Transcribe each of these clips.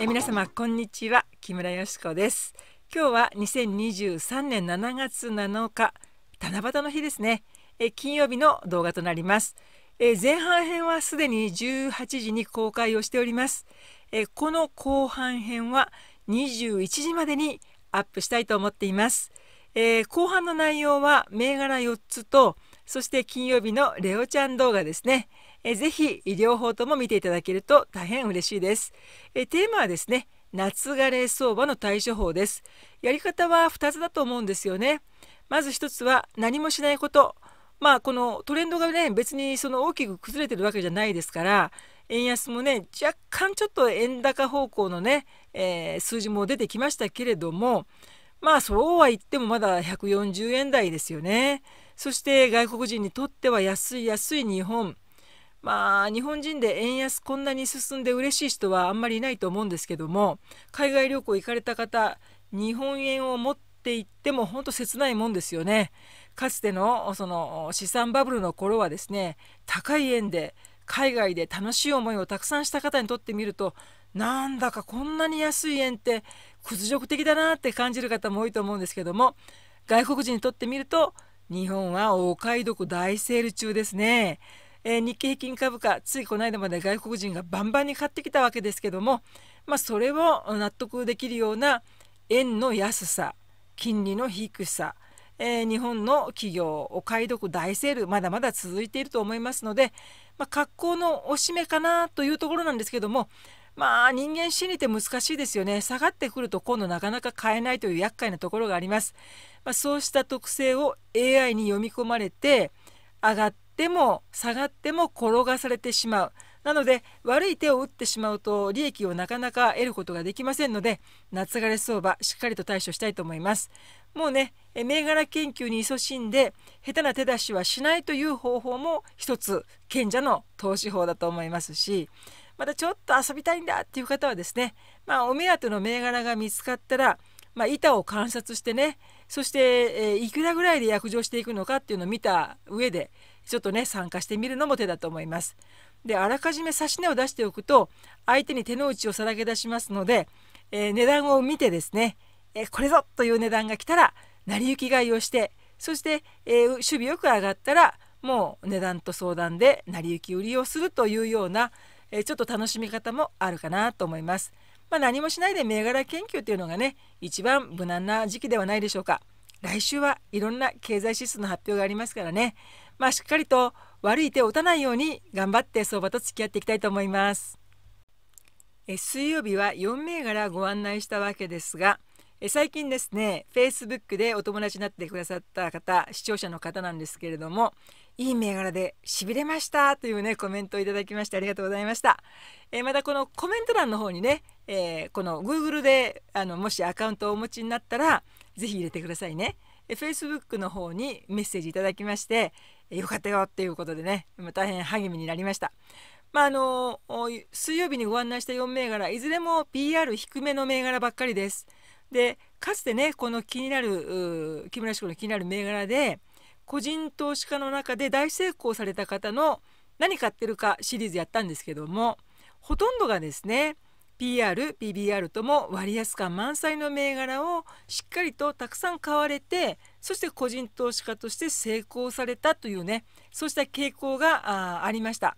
え皆様こんにちは木村よしこです今日は2023年7月7日七夕の日ですねえ金曜日の動画となりますえ前半編はすでに18時に公開をしておりますえこの後半編は21時までにアップしたいと思っていますえー、後半の内容は銘柄4つとそして金曜日のレオちゃん動画ですね、えー、ぜひ両方とも見ていただけると大変嬉しいです。えテーマはですね夏枯れ相場の対処法です。やり方は2つだと思うんですよね。まず1つは何もしないこと。まあこのトレンドがね別にその大きく崩れてるわけじゃないですから円安もね若干ちょっと円高方向のね、えー、数字も出てきましたけれどもまあそうは言ってもまだ140円台ですよね。そして外国人にとっては安い安い日本まあ日本人で円安こんなに進んで嬉しい人はあんまりいないと思うんですけども海外旅行行かれた方日本円を持って行っても本当切ないもんですよね。かつてのその資産バブルの頃はですね高い円で海外で楽しい思いをたくさんした方にとってみるとなんだかこんなに安い円って屈辱的だなって感じる方も多いと思うんですけども外国人にとってみると日本はお買い得大セール中ですね。えー、日経平均株価ついこの間まで外国人がバンバンに買ってきたわけですけども、まあ、それを納得できるような円の安さ金利の低さ、えー、日本の企業お買い得大セールまだまだ続いていると思いますので、まあ、格好のおしめかなというところなんですけどもまあ人間心理って難しいですよね下がってくると今度なかなか買えないという厄介なところがあります、まあ、そうした特性を AI に読み込まれて上がってっても下がっても転がされてしまうなので悪い手を打ってしまうと利益をなかなか得ることができませんので夏枯れ相場しっかりと対処したいと思いますもうね銘柄研究に勤しんで下手な手出しはしないという方法も一つ賢者の投資法だと思いますしまたちょっと遊びたいんだっていう方はですね、まあ、お目当ての銘柄が見つかったら、まあ、板を観察してねそして、えー、いくらぐらいで約定していくのかっていうのを見た上でちょっとね参加してみるのも手だと思います。であらかじめ指し値を出しておくと相手に手の内をさらけ出しますので、えー、値段を見てですね、えー、これぞという値段が来たら成り行き買いをしてそして、えー、守備よく上がったらもう値段と相談で成り行き売りをするというような、えちょっと楽しみ方もあるかなと思います。まあ、何もしないで銘柄研究というのがね一番無難な時期ではないでしょうか。来週はいろんな経済指数の発表がありますからねまあ、しっかりと悪い手を打たないように頑張って相場と付き合っていきたいと思います。え水曜日は4銘柄ご案内したわけですがえ最近ですね Facebook でお友達になってくださった方視聴者の方なんですけれどもいい銘柄でしびれましたというねコメントをいただきましてありがとうございましたえまたこのコメント欄の方にね、えー、この Google であのもしアカウントをお持ちになったら是非入れてくださいね Facebook の方にメッセージいただきまして、よかったよっていうことでね大変励みになりました。まあ、あの水曜日にご案内した4銘柄いずれも PR 低めの銘柄ばっかりです。でかつてねこの気になる木村志子の気になる銘柄で個人投資家の中で大成功された方の何買ってるかシリーズやったんですけどもほとんどがですね PR、PBR とも割安感満載の銘柄をしっかりとたくさん買われてそして個人投資家として成功されたというねそうした傾向がありました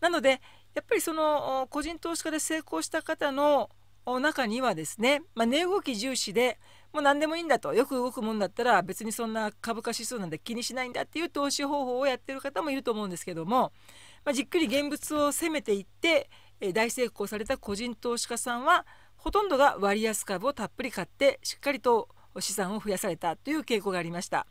なのでやっぱりその個人投資家で成功した方の中にはですね、まあ、値動き重視でもう何でもいいんだとよく動くもんだったら別にそんな株価指数なんて気にしないんだっていう投資方法をやってる方もいると思うんですけども、まあ、じっくり現物を攻めていって大成功された個人投資家さんはほとんどが割安株をたっぷり買ってしっかりと資産を増やされたという傾向がありました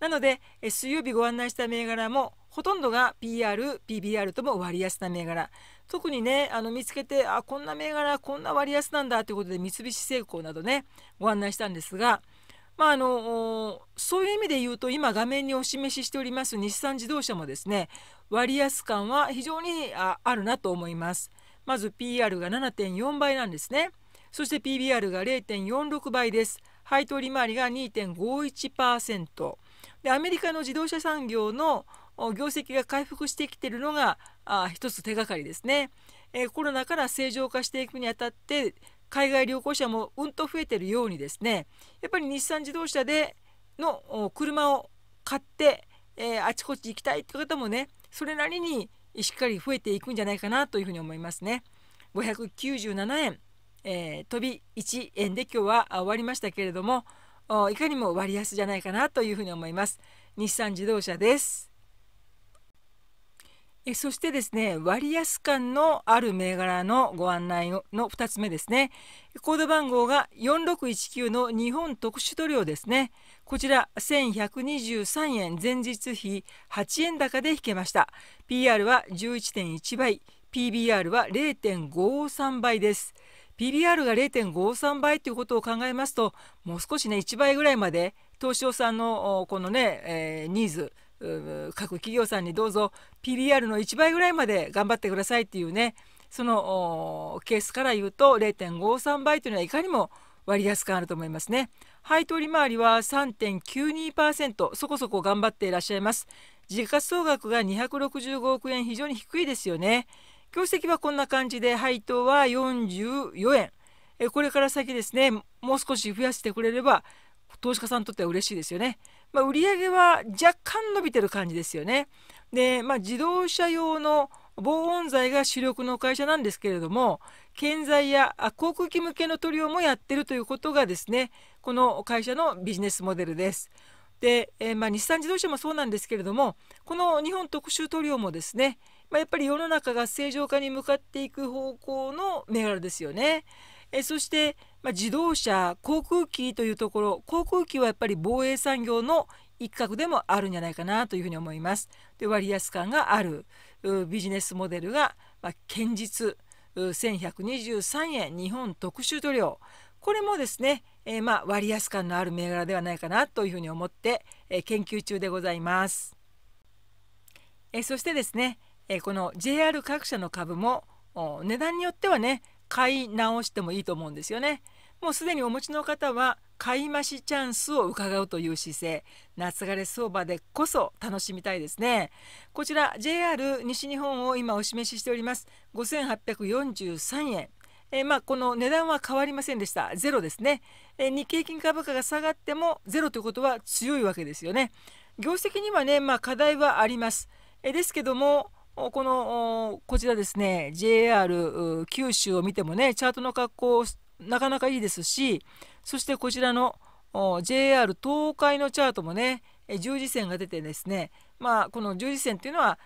なので水曜日ご案内した銘柄もほとんどが PR、PBR とも割安な銘柄特にねあの見つけてあこんな銘柄こんな割安なんだということで三菱製鋼などねご案内したんですがまあ、あのそういう意味で言うと今画面にお示ししております日産自動車もですね割安感は非常にあるなと思いますまず PR が7.4倍なんですねそして PBR が0.46倍です配当利回りが2.51%でアメリカの自動車産業の業績が回復してきているのがあ一つ手がかりですね、えー、コロナから正常化していくにあたって海外旅行者もうんと増えているようにですねやっぱり日産自動車での車を買って、えー、あちこち行きたいという方もねそれなりにしっかり増えていくんじゃないかなというふうに思いますね。597円えー、飛び1円で今日は終わりましたけれどもいかにも割安じゃないかなというふうに思います日産自動車ですえそしてですね割安感のある銘柄のご案内の2つ目ですねコード番号が4619の日本特殊塗料ですねこちら1123円前日比8円高で引けました PR は11.1倍 PBR は0.53倍です PBR が0.53倍ということを考えますともう少しね1倍ぐらいまで東証さんのこのね、えー、ニーズ各企業さんにどうぞ PBR の1倍ぐらいまで頑張ってくださいっていうねそのケースから言うと0.53倍というのはいかにも割安感あると思いますね配当利回りは3.92%そこそこ頑張っていらっしゃいます時価総額が265億円非常に低いですよね業績はこんな感じで配当は44円これから先ですねもう少し増やしてくれれば投資家さんにとっては嬉しいですよね、まあ、売上は若干伸びてる感じですよねで、まあ、自動車用の防音材が主力の会社なんですけれども建材や航空機向けの塗料もやってるということがですねこの会社のビジネスモデルです。で、えー、まあ、日産自動車もそうなんですけれどもこの日本特殊塗料もですね、まあ、やっぱり世の中が正常化に向かっていく方向の銘柄ですよね。えそして、まあ、自動車航空機というところ航空機はやっぱり防衛産業の一角でもあるんじゃないかなというふうに思います。で割安感があるビジネスモデルが、まあ、堅実1123円日本特殊塗料これもですね、えー、まあ割安感のある銘柄ではないかなというふうに思って、えー、研究中でございます。えー、そしてですねえこの JR 各社の株も値段によってはね買い直してもいいと思うんですよね。もうすでにお持ちの方は買い増しチャンスを伺うという姿勢夏枯れ相場でこそ楽しみたいですねこちら JR 西日本を今お示ししております5843円えー、まあこの値段は変わりませんでしたゼロですね、え日経金株価が下がってもゼロということは強いわけですよね業績にはねまあ課題はありますえですけどもこのこちらですね JR 九州を見てもねチャートの格好なかなかいいですしそしてこちらの JR 東海のチャートもね十字線が出てですねまあこの十字線っていうのは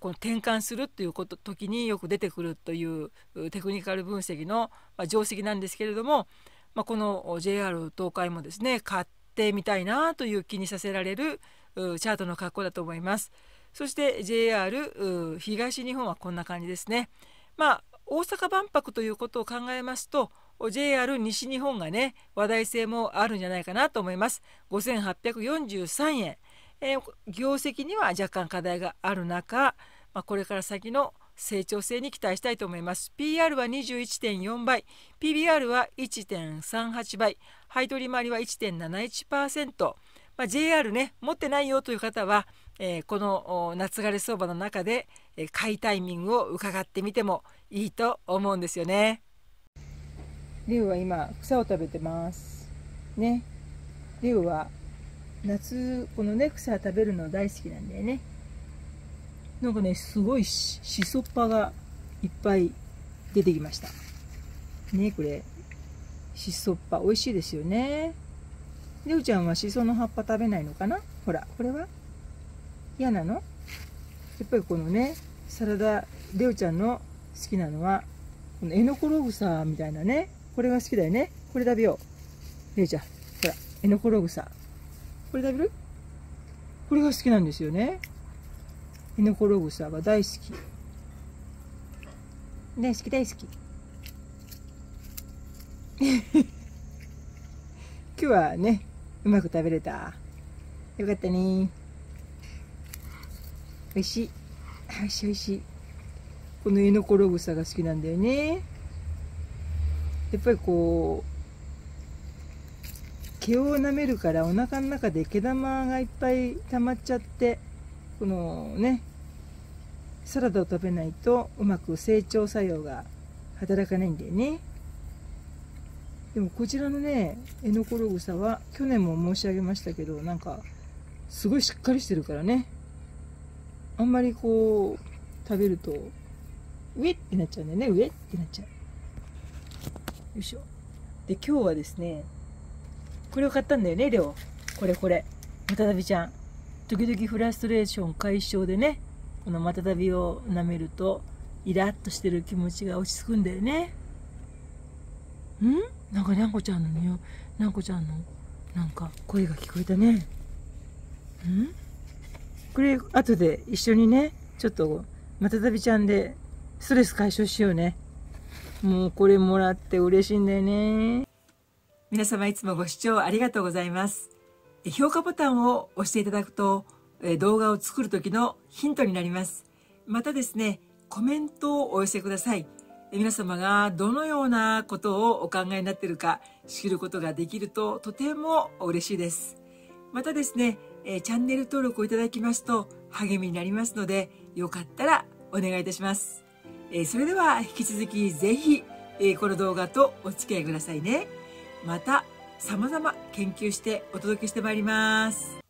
この転換するということ時によく出てくるというテクニカル分析の定石なんですけれども、まあ、この JR 東海もですね買ってみたいなという気にさせられるチャートの格好だと思います。そして JR 東日本はこんな感じですね。まあ、大阪万博ということを考えますと JR 西日本がね話題性もあるんじゃないかなと思います。5843円、えー、業績には若干課題がある中、まあ、これから先の成長性に期待したいと思います。PR は21.4倍、PBR は1.38倍、配取り回りは1.71%、まあ、JR ね持ってないよという方はえー、この夏枯れ相場の中で、えー、買いタイミングを伺ってみてもいいと思うんですよね。リウは今草を食べてます。ね。リウは夏このね草食べるの大好きなんだよね。なんかねすごいしそっぱがいっぱい出てきました。ねこれしそっぱ美味しいですよね。リウちゃんはしその葉っぱ食べないのかなほらこれは嫌なのやっぱりこのねサラダレオちゃんの好きなのはこのエノコログサみたいなねこれが好きだよねこれ食べようレオちゃんほらエノコログサこれ食べるこれが好きなんですよねエノコログサが大好き大好き大好き 今日はねうまく食べれたよかったねおいしいおいしいおいしいこのエノコログサが好きなんだよねやっぱりこう毛を舐めるからお腹の中で毛玉がいっぱい溜まっちゃってこのねサラダを食べないとうまく成長作用が働かないんだよねでもこちらのねエノコログサは去年も申し上げましたけどなんかすごいしっかりしてるからねあんまりこう食べると上ってなっちゃうんだよね上ってなっちゃうよいしょで今日はですねこれを買ったんだよねレオこれこれマタタビちゃん時々フラストレーション解消でねこのマタタビを舐めるとイラッとしてる気持ちが落ち着くんだよねんなんかにゃんこちゃんのにおにゃんこちゃんのなんか声が聞こえたねんこれ後で一緒にねちょっとまたたびちゃんでストレス解消しようねもうこれもらって嬉しいんだよね皆様いつもご視聴ありがとうございます評価ボタンを押していただくと動画を作る時のヒントになりますまたですねコメントをお寄せください皆様がどのようなことをお考えになっているか知ることができるととても嬉しいですまたですねえー、チャンネル登録をいただきますと励みになりますので、よかったらお願いいたします。えー、それでは引き続きぜひ、えー、この動画とお付き合いくださいね。また様々研究してお届けしてまいります。